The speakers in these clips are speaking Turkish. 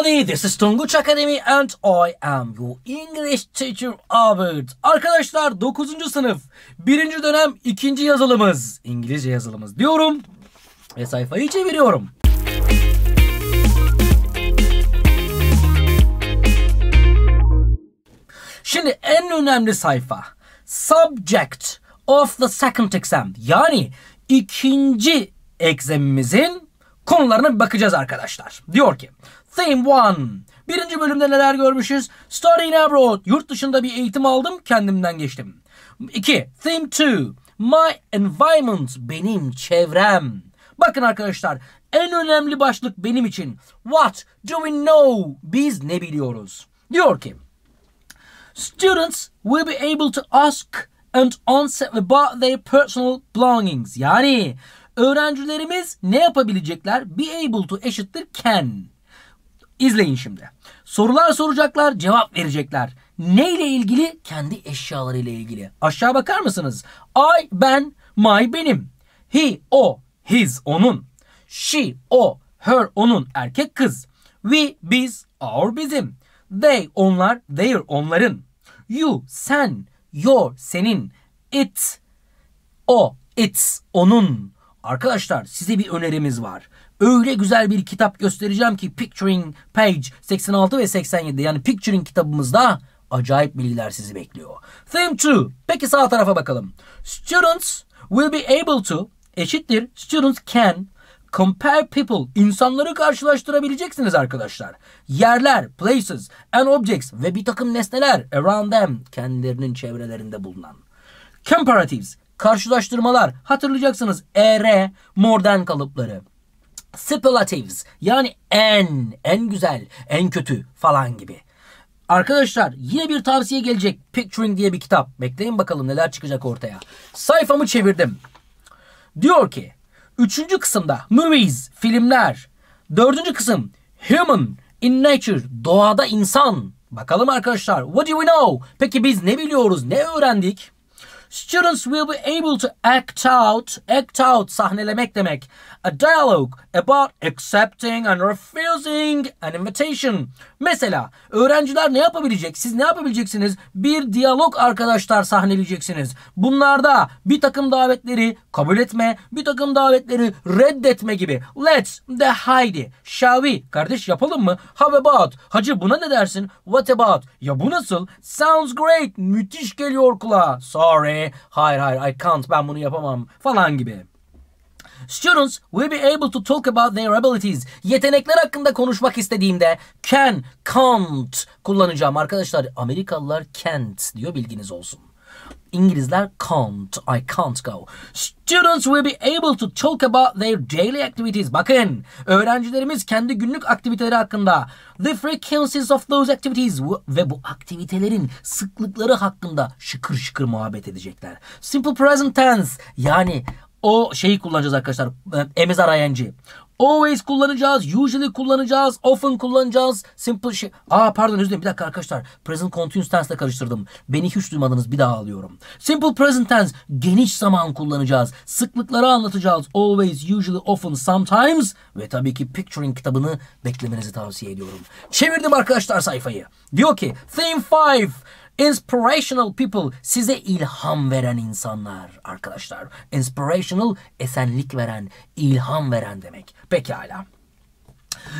everybody, this is Tunguç Academy and I am your English teacher Albert. Arkadaşlar 9. sınıf 1. dönem 2. yazılımız, İngilizce yazılımız diyorum ve sayfayı çeviriyorum. Şimdi en önemli sayfa. Subject of the second exam. Yani ikinci egzemimizin konularına bakacağız arkadaşlar. Diyor ki Theme 1. Birinci bölümde neler görmüşüz? Studying abroad. Yurt dışında bir eğitim aldım, kendimden geçtim. 2. Theme 2. My environment. Benim çevrem. Bakın arkadaşlar, en önemli başlık benim için. What do we know? Biz ne biliyoruz? Diyor ki, Students will be able to ask and answer about their personal belongings. Yani öğrencilerimiz ne yapabilecekler? Be able to eşittir can. İzleyin şimdi. Sorular soracaklar, cevap verecekler. Ne ile ilgili? Kendi eşyaları ile ilgili. Aşağı bakar mısınız? I, ben, my, benim. He, o, his, onun. She, o, her, onun. Erkek, kız. We, biz, our, bizim. They, onlar, their, onların. You, sen, your, senin. It, o, it's, onun. Arkadaşlar size bir önerimiz var öyle güzel bir kitap göstereceğim ki Picturing Page 86 ve 87 yani Picturing kitabımızda acayip bilgiler sizi bekliyor. Theme 2. Peki sağ tarafa bakalım. Students will be able to eşittir students can compare people insanları karşılaştırabileceksiniz arkadaşlar. Yerler, places and objects ve bir takım nesneler around them kendilerinin çevrelerinde bulunan. Comparatives karşılaştırmalar hatırlayacaksınız ER modern kalıpları. Superlatives yani en, en güzel, en kötü falan gibi. Arkadaşlar yine bir tavsiye gelecek. Picturing diye bir kitap. Bekleyin bakalım neler çıkacak ortaya. Sayfamı çevirdim. Diyor ki 3. kısımda movies, filmler. 4. kısım human, in nature, doğada insan. Bakalım arkadaşlar what do we know? Peki biz ne biliyoruz, ne öğrendik? Students will be able to act out, act out sahnelemek demek. A dialogue about accepting and refusing an invitation. Mesela öğrenciler ne yapabilecek? Siz ne yapabileceksiniz? Bir diyalog arkadaşlar sahneleyeceksiniz. Bunlarda bir takım davetleri kabul etme, bir takım davetleri reddetme gibi. Let's de haydi. Shall we? Kardeş yapalım mı? How about? Hacı buna ne dersin? What about? Ya bu nasıl? Sounds great. Müthiş geliyor kulağa. Sorry hayır hayır I can't ben bunu yapamam falan gibi. Students will be able to talk about their abilities. Yetenekler hakkında konuşmak istediğimde can, can't kullanacağım. Arkadaşlar Amerikalılar can't diyor bilginiz olsun. İngilizler can't, I can't go. Students will be able to talk about their daily activities. Bakın, öğrencilerimiz kendi günlük aktiviteleri hakkında the frequencies of those activities ve bu aktivitelerin sıklıkları hakkında şıkır şıkır muhabbet edecekler. Simple present tense yani o şeyi kullanacağız arkadaşlar. E, Emizar ing. Always kullanacağız. Usually kullanacağız. Often kullanacağız. Simple şey. Aa pardon özür dilerim. Bir dakika arkadaşlar. Present continuous tense ile karıştırdım. Beni hiç duymadınız. Bir daha alıyorum. Simple present tense. Geniş zaman kullanacağız. Sıklıkları anlatacağız. Always, usually, often, sometimes. Ve tabii ki picturing kitabını beklemenizi tavsiye ediyorum. Çevirdim arkadaşlar sayfayı. Diyor ki theme 5 Inspirational people size ilham veren insanlar arkadaşlar. Inspirational esenlik veren, ilham veren demek. Pekala.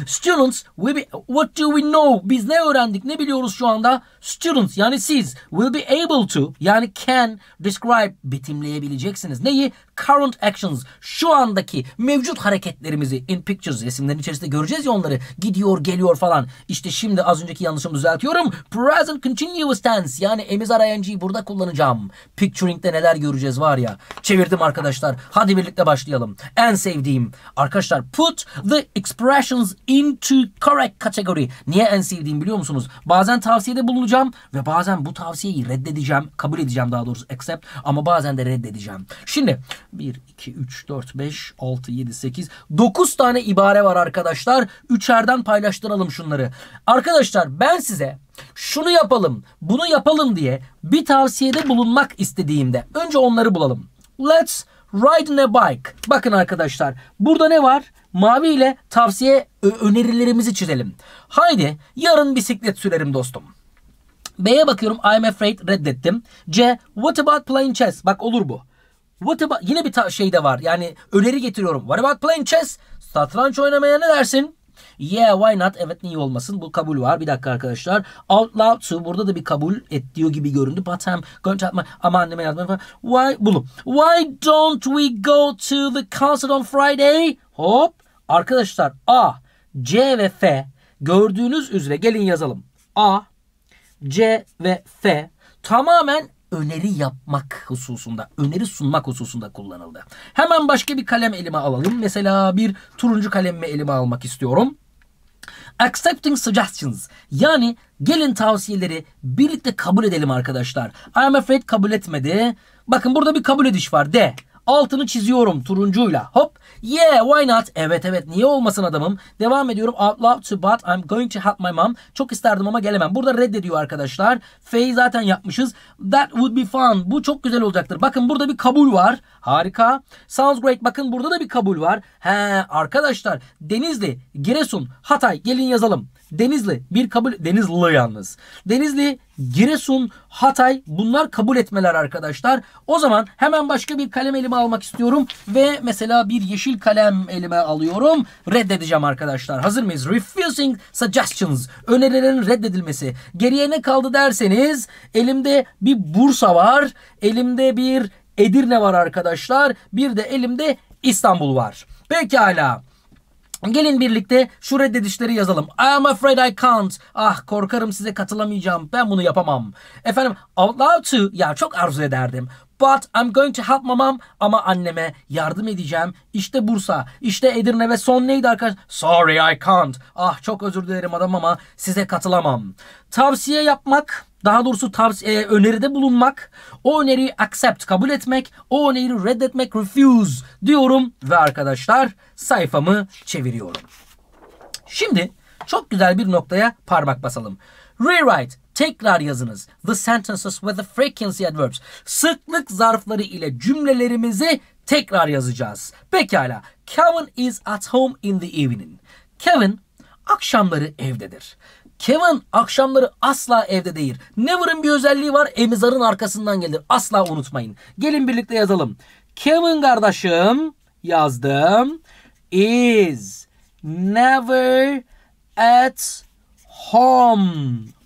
Students, will be, what do we know? Biz ne öğrendik, ne biliyoruz şu anda? Students, yani siz, will be able to, yani can, describe, betimleyebileceksiniz. Neyi? current actions şu andaki mevcut hareketlerimizi in pictures resimlerin içerisinde göreceğiz ya onları gidiyor geliyor falan. işte şimdi az önceki yanlışımı düzeltiyorum. Present continuous tense yani emizar ing'yi burada kullanacağım. Picturing'de neler göreceğiz var ya. Çevirdim arkadaşlar. Hadi birlikte başlayalım. En sevdiğim arkadaşlar put the expressions into correct category. Niye en sevdiğim biliyor musunuz? Bazen tavsiyede bulunacağım ve bazen bu tavsiyeyi reddedeceğim. Kabul edeceğim daha doğrusu accept ama bazen de reddedeceğim. Şimdi 1, 2, 3, 4, 5, 6, 7, 8, 9 tane ibare var arkadaşlar. Üçerden paylaştıralım şunları. Arkadaşlar ben size şunu yapalım, bunu yapalım diye bir tavsiyede bulunmak istediğimde önce onları bulalım. Let's ride a bike. Bakın arkadaşlar burada ne var? Mavi ile tavsiye önerilerimizi çizelim. Haydi yarın bisiklet sürerim dostum. B'ye bakıyorum I'm afraid reddettim. C what about playing chess? Bak olur bu. What about, yine bir şey de var. Yani öneri getiriyorum. What about playing chess? Satranç oynamaya ne dersin? Yeah why not? Evet niye olmasın? Bu kabul var. Bir dakika arkadaşlar. Out loud to burada da bir kabul et diyor gibi göründü. But I'm going to Ama anneme yazmaya Why? Bulum. Why don't we go to the concert on Friday? Hop. Arkadaşlar A, C ve F gördüğünüz üzere gelin yazalım. A, C ve F tamamen öneri yapmak hususunda, öneri sunmak hususunda kullanıldı. Hemen başka bir kalem elime alalım. Mesela bir turuncu kalemimi elime almak istiyorum. Accepting suggestions yani gelin tavsiyeleri birlikte kabul edelim arkadaşlar. I am afraid kabul etmedi. Bakın burada bir kabul ediş var. D. Altını çiziyorum turuncuyla. Hop. Yeah why not? Evet evet niye olmasın adamım. Devam ediyorum. Out love to but I'm going to help my mom. Çok isterdim ama gelemem. Burada reddediyor arkadaşlar. F'yi zaten yapmışız. That would be fun. Bu çok güzel olacaktır. Bakın burada bir kabul var. Harika. Sounds great. Bakın burada da bir kabul var. He arkadaşlar Denizli, Giresun, Hatay gelin yazalım. Denizli bir kabul Denizli yalnız. Denizli, Giresun, Hatay bunlar kabul etmeler arkadaşlar. O zaman hemen başka bir kalem elime almak istiyorum ve mesela bir yeşil kalem elime alıyorum. Reddedeceğim arkadaşlar. Hazır mıyız? Refusing suggestions. Önerilerin reddedilmesi. Geriye ne kaldı derseniz elimde bir Bursa var. Elimde bir Edirne var arkadaşlar. Bir de elimde İstanbul var. Pekala. Gelin birlikte şu reddedişleri yazalım. Ah, I'm afraid I can't. Ah korkarım size katılamayacağım. Ben bunu yapamam. Efendim Out love to ya çok arzu ederdim. But I'm going to help my mom. Ama anneme yardım edeceğim. İşte Bursa, işte Edirne ve son neydi arkadaş? Sorry I can't. Ah çok özür dilerim adam ama size katılamam. Tavsiye yapmak daha doğrusu tavsiye, e, öneride bulunmak, o öneriyi accept, kabul etmek, o öneriyi reddetmek, refuse diyorum ve arkadaşlar sayfamı çeviriyorum. Şimdi çok güzel bir noktaya parmak basalım. Rewrite Tekrar yazınız. The sentences with the frequency adverbs. Sıklık zarfları ile cümlelerimizi tekrar yazacağız. Pekala. Kevin is at home in the evening. Kevin akşamları evdedir. Kevin akşamları asla evde değil. Never'ın bir özelliği var. Emizar'ın arkasından gelir. Asla unutmayın. Gelin birlikte yazalım. Kevin kardeşim yazdım. Is never at home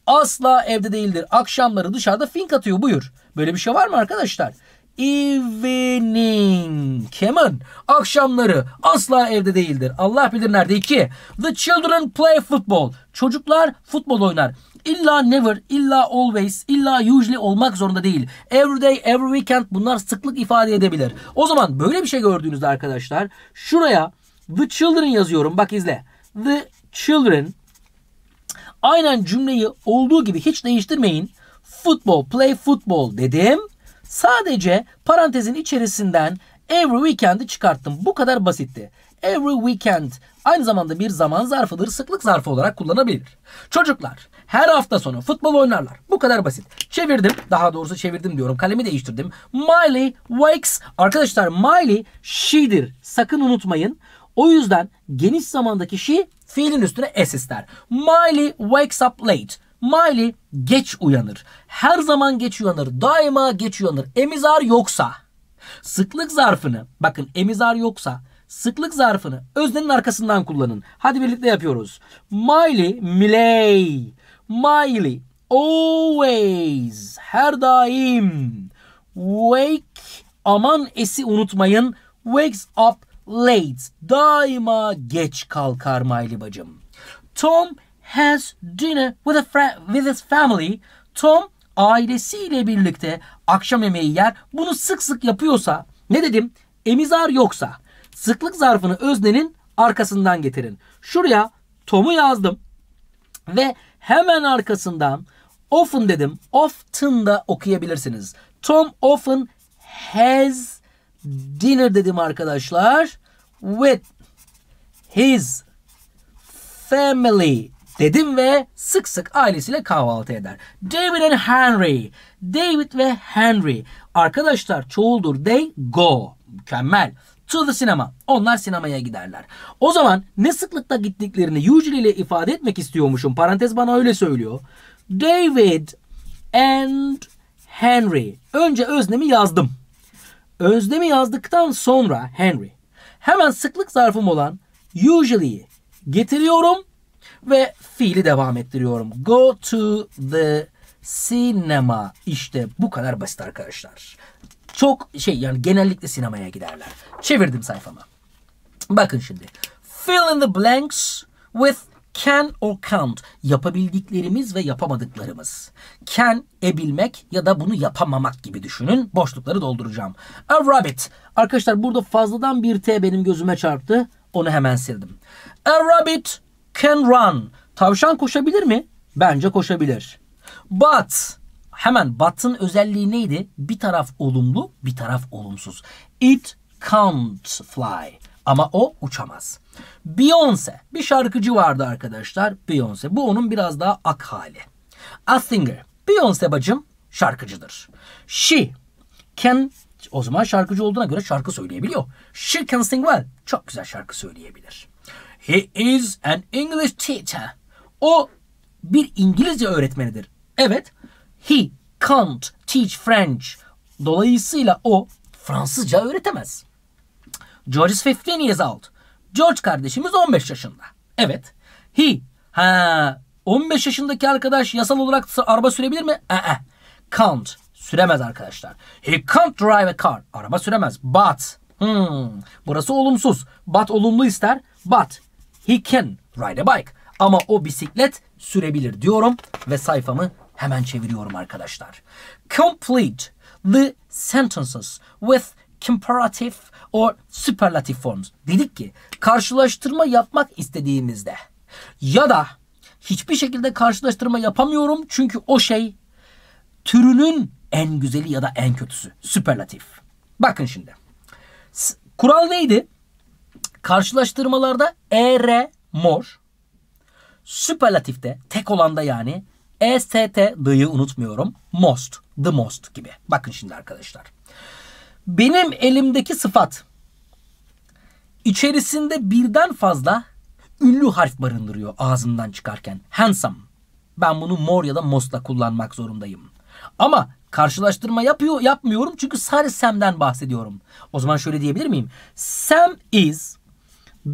asla evde değildir. Akşamları dışarıda fink atıyor buyur. Böyle bir şey var mı arkadaşlar? Evening. Kemen. Akşamları asla evde değildir. Allah bilir nerede. 2. The children play football. Çocuklar futbol oynar. İlla never, illa always, illa usually olmak zorunda değil. Every day, every weekend bunlar sıklık ifade edebilir. O zaman böyle bir şey gördüğünüzde arkadaşlar şuraya the children yazıyorum. Bak izle. The children Aynen cümleyi olduğu gibi hiç değiştirmeyin. Football, play football dedim. Sadece parantezin içerisinden every weekend'i çıkarttım. Bu kadar basitti. Every weekend aynı zamanda bir zaman zarfıdır. Sıklık zarfı olarak kullanabilir. Çocuklar her hafta sonu futbol oynarlar. Bu kadar basit. Çevirdim. Daha doğrusu çevirdim diyorum. Kalemi değiştirdim. Miley wakes. Arkadaşlar Miley she'dir. Sakın unutmayın. O yüzden geniş zamandaki she fiilin üstüne s ister. Miley wakes up late. Miley geç uyanır. Her zaman geç uyanır. Daima geç uyanır. Emizar yoksa. Sıklık zarfını bakın emizar yoksa sıklık zarfını öznenin arkasından kullanın. Hadi birlikte yapıyoruz. Miley, Miley, Miley, always, her daim, wake, aman esi unutmayın, wakes up late. Daima geç kalkar Miley bacım. Tom has dinner with, a with his family. Tom ailesiyle birlikte akşam yemeği yer. Bunu sık sık yapıyorsa ne dedim? Emizar yoksa sıklık zarfını öznenin arkasından getirin. Şuraya Tom'u yazdım ve hemen arkasından often dedim. Often da okuyabilirsiniz. Tom often has dinner dedim arkadaşlar. With his family dedim ve sık sık ailesiyle kahvaltı eder. David and Henry. David ve Henry. Arkadaşlar çoğuldur. They go. Mükemmel. To the sinema. Onlar sinemaya giderler. O zaman ne sıklıkta gittiklerini usually ile ifade etmek istiyormuşum. Parantez bana öyle söylüyor. David and Henry. Önce öznemi yazdım. Özlemi yazdıktan sonra Henry hemen sıklık zarfım olan usually'yi getiriyorum ve fiili devam ettiriyorum. Go to the cinema. İşte bu kadar basit arkadaşlar. Çok şey yani genellikle sinemaya giderler. Çevirdim sayfamı. Bakın şimdi. Fill in the blanks with Can or can't yapabildiklerimiz ve yapamadıklarımız. Can ebilmek ya da bunu yapamamak gibi düşünün. Boşlukları dolduracağım. A rabbit. Arkadaşlar burada fazladan bir T benim gözüme çarptı. Onu hemen sildim. A rabbit can run. Tavşan koşabilir mi? Bence koşabilir. But hemen but'ın özelliği neydi? Bir taraf olumlu, bir taraf olumsuz. It can't fly. Ama o uçamaz. Beyoncé bir şarkıcı vardı arkadaşlar. Beyoncé. Bu onun biraz daha ak hali. A singer. Beyoncé bacım şarkıcıdır. She can o zaman şarkıcı olduğuna göre şarkı söyleyebiliyor. She can sing well. Çok güzel şarkı söyleyebilir. He is an English teacher. O bir İngilizce öğretmenidir. Evet. He can't teach French. Dolayısıyla o Fransızca öğretemez. George is 15 years old. George kardeşimiz 15 yaşında. Evet. He. Ha. 15 yaşındaki arkadaş yasal olarak araba sürebilir mi? Ee. Can't. Süremez arkadaşlar. He can't drive a car. Araba süremez. But. Hmm. Burası olumsuz. But olumlu ister. But. He can ride a bike. Ama o bisiklet sürebilir diyorum ve sayfamı hemen çeviriyorum arkadaşlar. Complete the sentences with comparative or superlative forms. Dedik ki karşılaştırma yapmak istediğimizde ya da hiçbir şekilde karşılaştırma yapamıyorum çünkü o şey türünün en güzeli ya da en kötüsü. Superlatif. Bakın şimdi. Kural neydi? Karşılaştırmalarda ER mor. superlatifte tek olanda yani EST dı'yı unutmuyorum. Most, the most gibi. Bakın şimdi arkadaşlar. Benim elimdeki sıfat içerisinde birden fazla ünlü harf barındırıyor ağzımdan çıkarken. Handsome. Ben bunu mor ya da mosla kullanmak zorundayım. Ama karşılaştırma yapıyor yapmıyorum çünkü sadece Sam'den bahsediyorum. O zaman şöyle diyebilir miyim? Sam is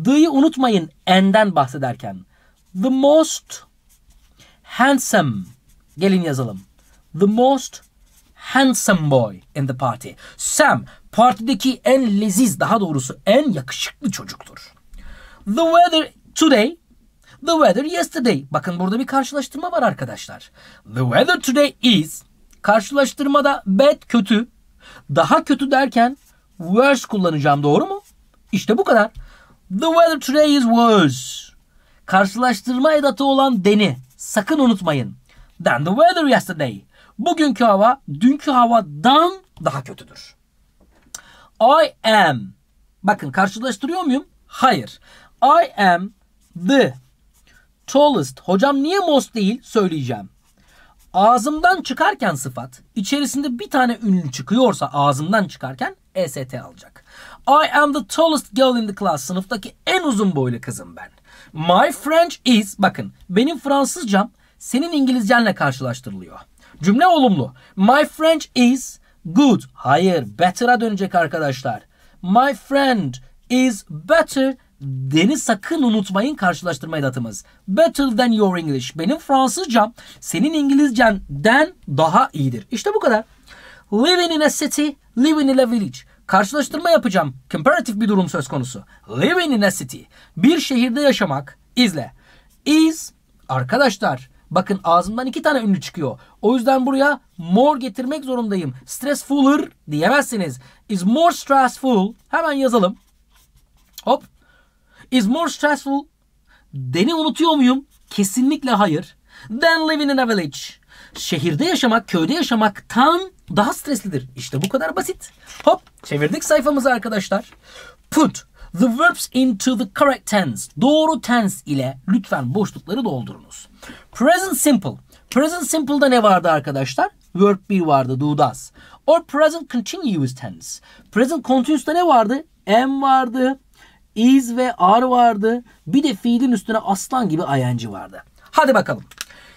the'yı unutmayın n'den bahsederken. The most handsome. Gelin yazalım. The most handsome boy in the party. Sam partideki en leziz daha doğrusu en yakışıklı çocuktur. The weather today The weather yesterday. Bakın burada bir karşılaştırma var arkadaşlar. The weather today is karşılaştırmada bad kötü. Daha kötü derken worse kullanacağım doğru mu? İşte bu kadar. The weather today is worse. Karşılaştırma edatı olan deni sakın unutmayın. Than the weather yesterday. Bugünkü hava dünkü havadan daha kötüdür. I am. Bakın karşılaştırıyor muyum? Hayır. I am the tallest. Hocam niye most değil? Söyleyeceğim. Ağzımdan çıkarken sıfat, içerisinde bir tane ünlü çıkıyorsa ağzımdan çıkarken EST alacak. I am the tallest girl in the class. Sınıftaki en uzun boylu kızım ben. My French is, bakın benim Fransızcam senin İngilizcenle karşılaştırılıyor. Cümle olumlu. My French is good. Hayır, better'a dönecek arkadaşlar. My friend is better Deni sakın unutmayın karşılaştırma edatımız. Better than your English. Benim Fransızcam senin İngilizcenden daha iyidir. İşte bu kadar. Living in a city, living in a village. Karşılaştırma yapacağım. Comparative bir durum söz konusu. Living in a city. Bir şehirde yaşamak. İzle. Is arkadaşlar Bakın ağzımdan iki tane ünlü çıkıyor. O yüzden buraya more getirmek zorundayım. Stressfuler diyemezsiniz. Is more stressful. Hemen yazalım. Hop. Is more stressful. Deni unutuyor muyum? Kesinlikle hayır. Than living in a village. Şehirde yaşamak, köyde yaşamaktan daha streslidir. İşte bu kadar basit. Hop çevirdik sayfamızı arkadaşlar. Put the verbs into the correct tense. Doğru tense ile lütfen boşlukları doldurunuz. Present simple. Present simple'da ne vardı arkadaşlar? Verb 1 vardı do does. Or present continuous tense. Present continuous'da ne vardı? Am vardı. Is ve are vardı. Bir de fiilin üstüne aslan gibi ing vardı. Hadi bakalım.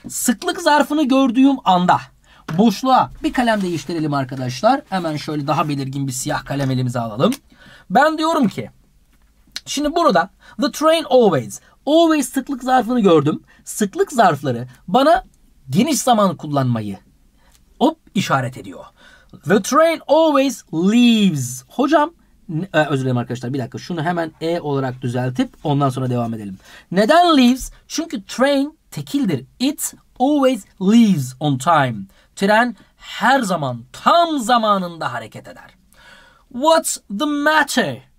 Sıklık zarfını gördüğüm anda boşluğa bir kalem değiştirelim arkadaşlar. Hemen şöyle daha belirgin bir siyah kalem elimize alalım. Ben diyorum ki şimdi burada the train always o ve sıklık zarfını gördüm. Sıklık zarfları bana geniş zaman kullanmayı hop işaret ediyor. The train always leaves. Hocam e, özür dilerim arkadaşlar bir dakika şunu hemen e olarak düzeltip ondan sonra devam edelim. Neden leaves? Çünkü train tekildir. It always leaves on time. Tren her zaman tam zamanında hareket eder. What's the matter?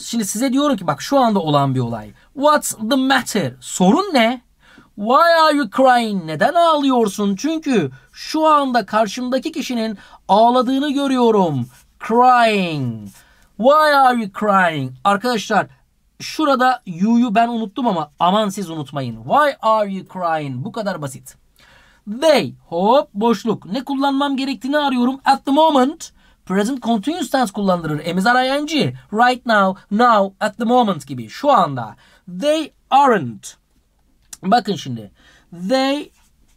Şimdi size diyorum ki bak şu anda olan bir olay. What's the matter? Sorun ne? Why are you crying? Neden ağlıyorsun? Çünkü şu anda karşımdaki kişinin ağladığını görüyorum. Crying. Why are you crying? Arkadaşlar şurada you'yu ben unuttum ama aman siz unutmayın. Why are you crying? Bu kadar basit. They hop boşluk. Ne kullanmam gerektiğini arıyorum. At the moment Present continuous tense kullanılır. Emizar ing. Right now, now, at the moment gibi. Şu anda. They aren't. Bakın şimdi. They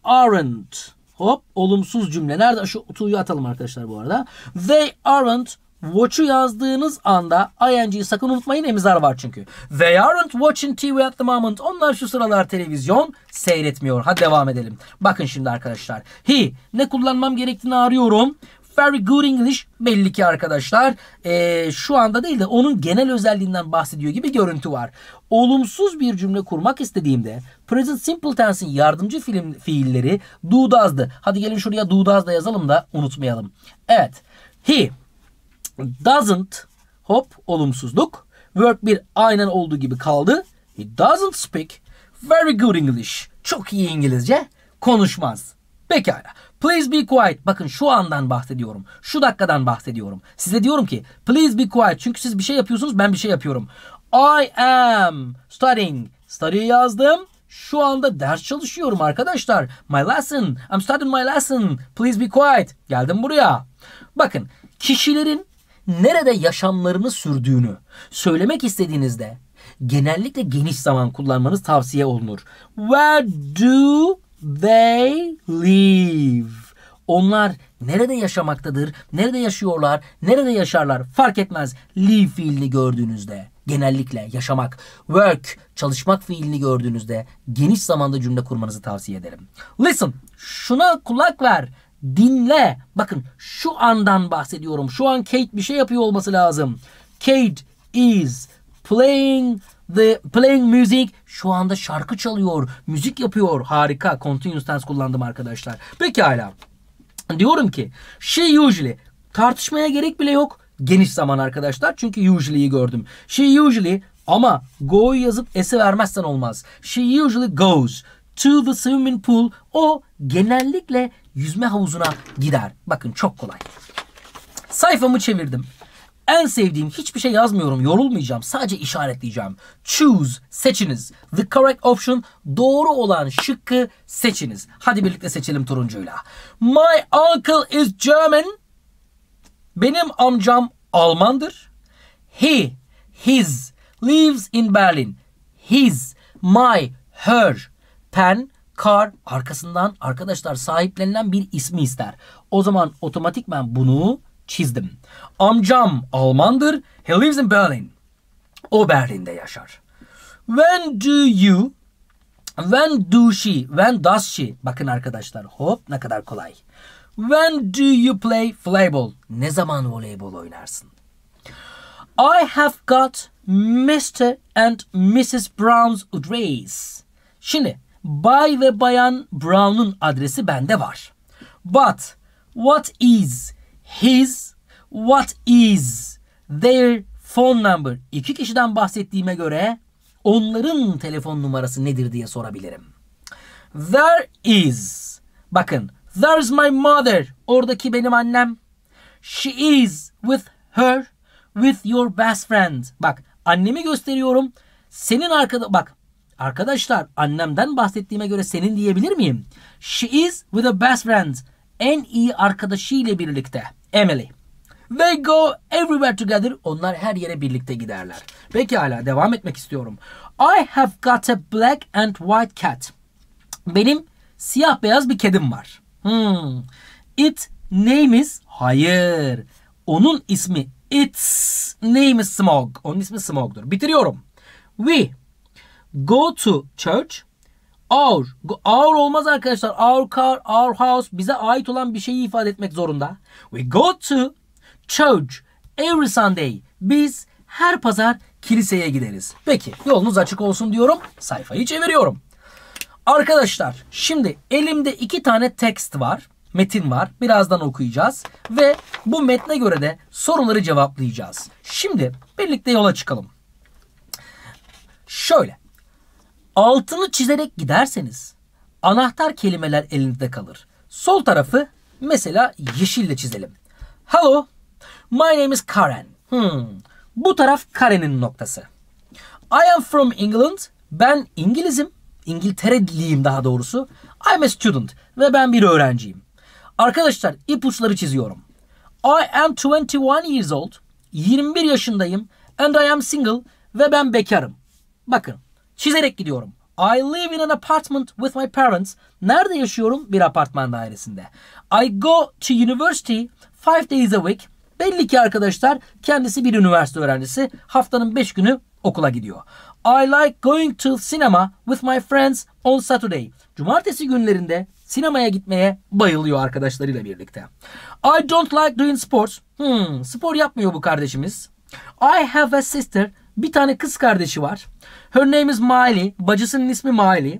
aren't. Hop olumsuz cümle. Nerede? Şu tuğyu atalım arkadaşlar bu arada. They aren't Watch'u yazdığınız anda ing'yi sakın unutmayın emizar var çünkü. They aren't watching TV at the moment. Onlar şu sıralar televizyon seyretmiyor. Hadi devam edelim. Bakın şimdi arkadaşlar. He ne kullanmam gerektiğini arıyorum. Very good English belli ki arkadaşlar e, şu anda değil de onun genel özelliğinden bahsediyor gibi görüntü var. Olumsuz bir cümle kurmak istediğimde present simple tense'in yardımcı film fiilleri do does'dı. Hadi gelin şuraya do does da yazalım da unutmayalım. Evet. He doesn't hop olumsuzluk. Verb bir aynen olduğu gibi kaldı. He doesn't speak very good English. Çok iyi İngilizce konuşmaz. Pekala. Please be quiet. Bakın şu andan bahsediyorum. Şu dakikadan bahsediyorum. Size diyorum ki please be quiet. Çünkü siz bir şey yapıyorsunuz ben bir şey yapıyorum. I am studying. Study'yi yazdım. Şu anda ders çalışıyorum arkadaşlar. My lesson. I'm studying my lesson. Please be quiet. Geldim buraya. Bakın kişilerin nerede yaşamlarını sürdüğünü söylemek istediğinizde genellikle geniş zaman kullanmanız tavsiye olunur. Where do they live? Onlar nerede yaşamaktadır, nerede yaşıyorlar, nerede yaşarlar fark etmez. Live fiilini gördüğünüzde genellikle yaşamak, work, çalışmak fiilini gördüğünüzde geniş zamanda cümle kurmanızı tavsiye ederim. Listen, şuna kulak ver, dinle. Bakın şu andan bahsediyorum. Şu an Kate bir şey yapıyor olması lazım. Kate is playing the playing music şu anda şarkı çalıyor, müzik yapıyor. Harika. Continuous tense kullandım arkadaşlar. Peki Pekala. Diyorum ki she şey usually tartışmaya gerek bile yok. Geniş zaman arkadaşlar. Çünkü usually'yi gördüm. She şey usually ama go'yu yazıp s'i vermezsen olmaz. She şey usually goes to the swimming pool. O genellikle yüzme havuzuna gider. Bakın çok kolay. Sayfamı çevirdim. En sevdiğim hiçbir şey yazmıyorum. Yorulmayacağım. Sadece işaretleyeceğim. Choose. Seçiniz. The correct option. Doğru olan şıkkı seçiniz. Hadi birlikte seçelim turuncuyla. My uncle is German. Benim amcam Almandır. He, his lives in Berlin. His, my, her, pen, car arkasından arkadaşlar sahiplenilen bir ismi ister. O zaman otomatikmen bunu çizdim. Amcam Almandır. He lives in Berlin. O Berlin'de yaşar. When do you When do she When does she Bakın arkadaşlar hop ne kadar kolay. When do you play volleyball? Ne zaman voleybol oynarsın? I have got Mr. and Mrs. Brown's address. Şimdi Bay ve Bayan Brown'un adresi bende var. But what is his, what is, their phone number. İki kişiden bahsettiğime göre onların telefon numarası nedir diye sorabilirim. There is. Bakın. There's my mother. Oradaki benim annem. She is with her with your best friend. Bak annemi gösteriyorum. Senin arkada bak arkadaşlar annemden bahsettiğime göre senin diyebilir miyim? She is with a best friend. En iyi arkadaşıyla birlikte. Emily. They go everywhere together. Onlar her yere birlikte giderler. Peki hala devam etmek istiyorum. I have got a black and white cat. Benim siyah beyaz bir kedim var. Hmm. It name is... Hayır. Onun ismi Its name is Smog. Onun ismi Smog'dur. Bitiriyorum. We go to church. Our. Our olmaz arkadaşlar. Our car, our house bize ait olan bir şeyi ifade etmek zorunda. We go to church every Sunday. Biz her pazar kiliseye gideriz. Peki yolunuz açık olsun diyorum. Sayfayı çeviriyorum. Arkadaşlar şimdi elimde iki tane tekst var. Metin var. Birazdan okuyacağız. Ve bu metne göre de soruları cevaplayacağız. Şimdi birlikte yola çıkalım. Şöyle altını çizerek giderseniz anahtar kelimeler elinizde kalır. Sol tarafı mesela yeşille çizelim. Hello, my name is Karen. Hmm, bu taraf Karen'in noktası. I am from England. Ben İngilizim. İngiltereliyim daha doğrusu. I'm a student ve ben bir öğrenciyim. Arkadaşlar ipuçları çiziyorum. I am 21 years old. 21 yaşındayım and I am single ve ben bekarım. Bakın Çizerek gidiyorum. I live in an apartment with my parents. Nerede yaşıyorum? Bir apartman dairesinde. I go to university five days a week. Belli ki arkadaşlar kendisi bir üniversite öğrencisi. Haftanın 5 günü okula gidiyor. I like going to cinema with my friends on Saturday. Cumartesi günlerinde sinemaya gitmeye bayılıyor arkadaşlarıyla birlikte. I don't like doing sports. Hmm, spor yapmıyor bu kardeşimiz. I have a sister. Bir tane kız kardeşi var. Her name is Miley. Bacısının ismi Miley.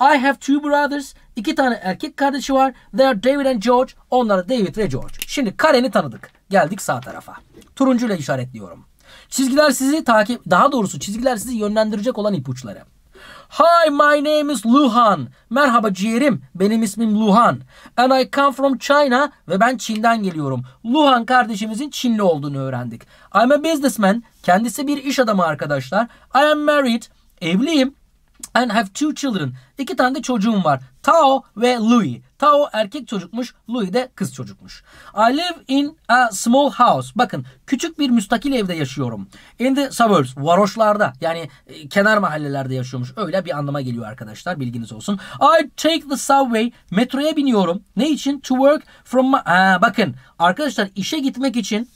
I have two brothers. İki tane erkek kardeşi var. They are David and George. Onlar David ve George. Şimdi Karen'i tanıdık. Geldik sağ tarafa. Turuncuyla işaretliyorum. Çizgiler sizi takip, daha doğrusu çizgiler sizi yönlendirecek olan ipuçları. Hi, my name is Luhan. Merhaba ciğerim. Benim ismim Luhan. And I come from China ve ben Çin'den geliyorum. Luhan kardeşimizin Çinli olduğunu öğrendik. I'm a businessman. Kendisi bir iş adamı arkadaşlar. I am married. Evliyim. And have two children. İki tane de çocuğum var. Tao ve Louis. Tao erkek çocukmuş, Louis de kız çocukmuş. I live in a small house. Bakın küçük bir müstakil evde yaşıyorum. In the suburbs, varoşlarda yani e, kenar mahallelerde yaşıyormuş. Öyle bir anlama geliyor arkadaşlar bilginiz olsun. I take the subway. Metroya biniyorum. Ne için? To work from my... Aa, bakın arkadaşlar işe gitmek için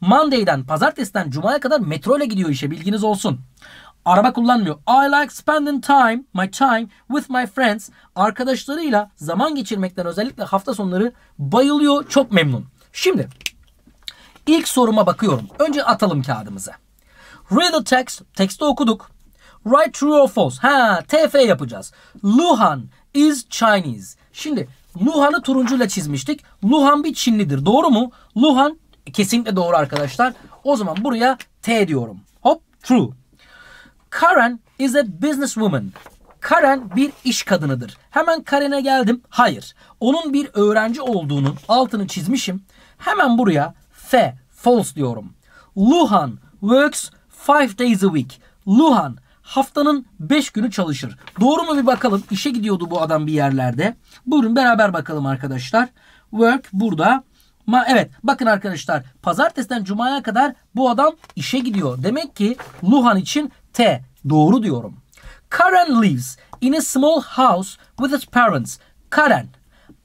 Monday'den, pazartesiden cumaya kadar metro ile gidiyor işe bilginiz olsun. Araba kullanmıyor. I like spending time, my time with my friends. Arkadaşlarıyla zaman geçirmekten özellikle hafta sonları bayılıyor. Çok memnun. Şimdi ilk soruma bakıyorum. Önce atalım kağıdımızı. Read the text. Teksti okuduk. Write true or false. Ha, TF yapacağız. Luhan is Chinese. Şimdi Luhan'ı turuncuyla çizmiştik. Luhan bir Çinlidir. Doğru mu? Luhan kesinlikle doğru arkadaşlar. O zaman buraya T diyorum. Hop true. Karen is a businesswoman. Karen bir iş kadınıdır. Hemen Karen'e geldim. Hayır. Onun bir öğrenci olduğunun altını çizmişim. Hemen buraya F false diyorum. Luhan works five days a week. Luhan haftanın beş günü çalışır. Doğru mu bir bakalım? İşe gidiyordu bu adam bir yerlerde. Buyurun beraber bakalım arkadaşlar. Work burada Ma evet bakın arkadaşlar pazartesiden cumaya kadar bu adam işe gidiyor. Demek ki Luhan için T doğru diyorum. Karen lives in a small house with his parents. Karen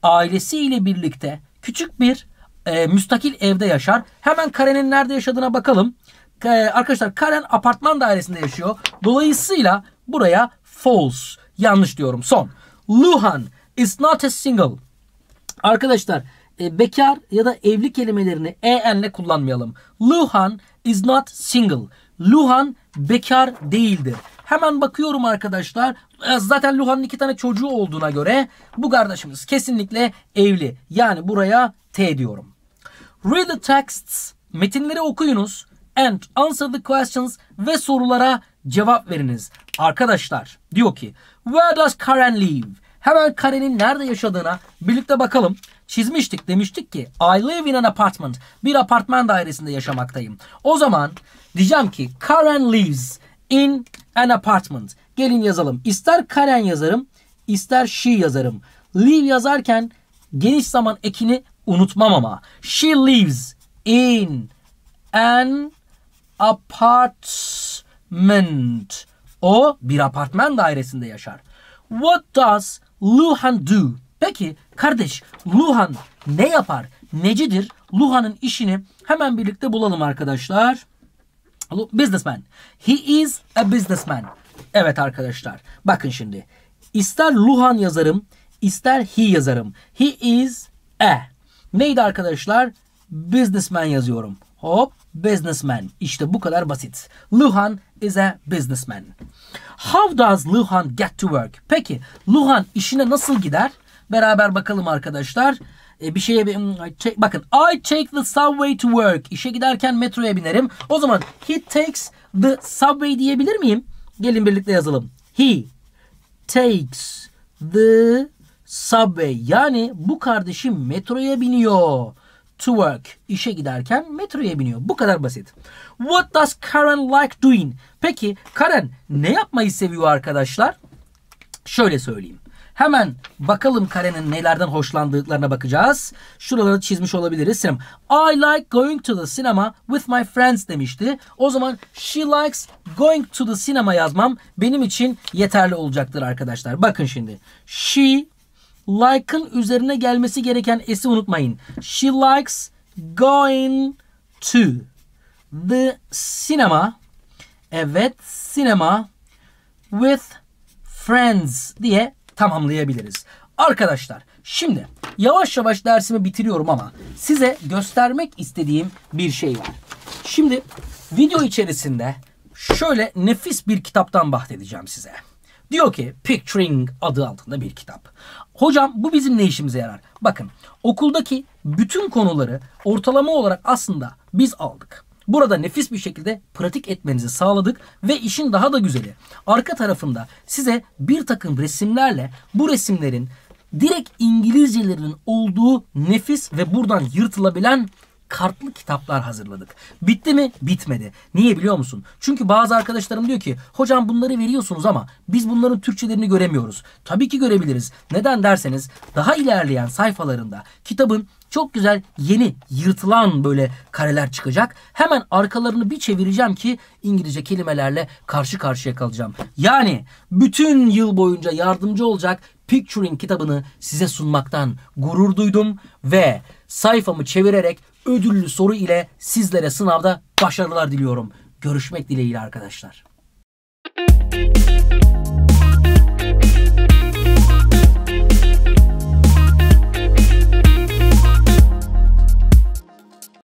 ailesiyle birlikte küçük bir e, müstakil evde yaşar. Hemen Karen'in nerede yaşadığına bakalım. E, arkadaşlar Karen apartman dairesinde yaşıyor. Dolayısıyla buraya false yanlış diyorum son. Luhan is not a single. Arkadaşlar e, bekar ya da evli kelimelerini e en'le kullanmayalım. Luhan is not single. Luhan bekar değildir. Hemen bakıyorum arkadaşlar. E, zaten Luhan'ın iki tane çocuğu olduğuna göre bu kardeşimiz kesinlikle evli. Yani buraya T diyorum. Read the texts. Metinleri okuyunuz. And answer the questions ve sorulara cevap veriniz. Arkadaşlar diyor ki Where does Karen live? Hemen Karen'in nerede yaşadığına birlikte bakalım çizmiştik. Demiştik ki I live in an apartment. Bir apartman dairesinde yaşamaktayım. O zaman diyeceğim ki Karen lives in an apartment. Gelin yazalım. İster Karen yazarım ister she yazarım. Live yazarken geniş zaman ekini unutmam ama. She lives in an apartment. O bir apartman dairesinde yaşar. What does Luhan do? Peki kardeş Luhan ne yapar? Necidir? Luhan'ın işini hemen birlikte bulalım arkadaşlar. Businessman. He is a businessman. Evet arkadaşlar. Bakın şimdi. İster Luhan yazarım, ister he yazarım. He is a. Neydi arkadaşlar? Businessman yazıyorum. Hop, businessman. İşte bu kadar basit. Luhan is a businessman. How does Luhan get to work? Peki, Luhan işine nasıl gider? Beraber bakalım arkadaşlar. E, bir şeye hmm, bakın. I take the subway to work. İşe giderken metroya binerim. O zaman he takes the subway diyebilir miyim? Gelin birlikte yazalım. He takes the subway. Yani bu kardeşim metroya biniyor. To work. İşe giderken metroya biniyor. Bu kadar basit. What does Karen like doing? Peki Karen ne yapmayı seviyor arkadaşlar? Şöyle söyleyeyim. Hemen bakalım karenin nelerden hoşlandıklarına bakacağız. Şuraları çizmiş olabiliriz. Sinem. I like going to the cinema with my friends demişti. O zaman she likes going to the cinema yazmam benim için yeterli olacaktır arkadaşlar. Bakın şimdi. She like'ın üzerine gelmesi gereken s'i unutmayın. She likes going to the cinema. Evet, cinema with friends diye tamamlayabiliriz. Arkadaşlar şimdi yavaş yavaş dersimi bitiriyorum ama size göstermek istediğim bir şey var. Şimdi video içerisinde şöyle nefis bir kitaptan bahsedeceğim size. Diyor ki Picturing adı altında bir kitap. Hocam bu bizim ne işimize yarar? Bakın okuldaki bütün konuları ortalama olarak aslında biz aldık. Burada nefis bir şekilde pratik etmenizi sağladık ve işin daha da güzeli. Arka tarafında size bir takım resimlerle bu resimlerin direkt İngilizcelerinin olduğu nefis ve buradan yırtılabilen kartlı kitaplar hazırladık. Bitti mi? Bitmedi. Niye biliyor musun? Çünkü bazı arkadaşlarım diyor ki hocam bunları veriyorsunuz ama biz bunların Türkçelerini göremiyoruz. Tabii ki görebiliriz. Neden derseniz daha ilerleyen sayfalarında kitabın çok güzel yeni yırtılan böyle kareler çıkacak. Hemen arkalarını bir çevireceğim ki İngilizce kelimelerle karşı karşıya kalacağım. Yani bütün yıl boyunca yardımcı olacak Picturing kitabını size sunmaktan gurur duydum ve sayfamı çevirerek ödüllü soru ile sizlere sınavda başarılar diliyorum. Görüşmek dileğiyle arkadaşlar. Müzik